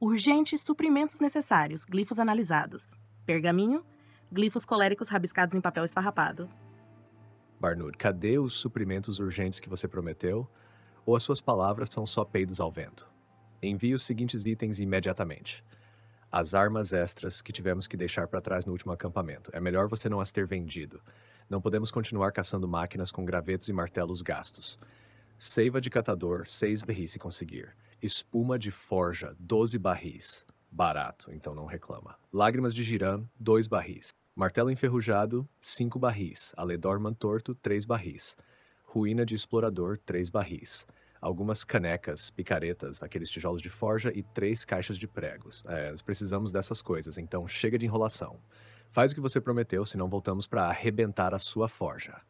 Urgentes suprimentos necessários, glifos analisados. Pergaminho, glifos coléricos rabiscados em papel esfarrapado. Barnud, cadê os suprimentos urgentes que você prometeu? Ou as suas palavras são só peidos ao vento? Envie os seguintes itens imediatamente. As armas extras que tivemos que deixar para trás no último acampamento. É melhor você não as ter vendido. Não podemos continuar caçando máquinas com gravetos e martelos gastos. Seiva de catador, seis barris se conseguir. Espuma de forja, doze barris. Barato, então não reclama. Lágrimas de giram, dois barris. Martelo enferrujado, cinco barris. Aledor torto, três barris. Ruína de explorador, três barris algumas canecas, picaretas, aqueles tijolos de forja e três caixas de pregos. É, nós precisamos dessas coisas, então chega de enrolação. Faz o que você prometeu, senão voltamos para arrebentar a sua forja.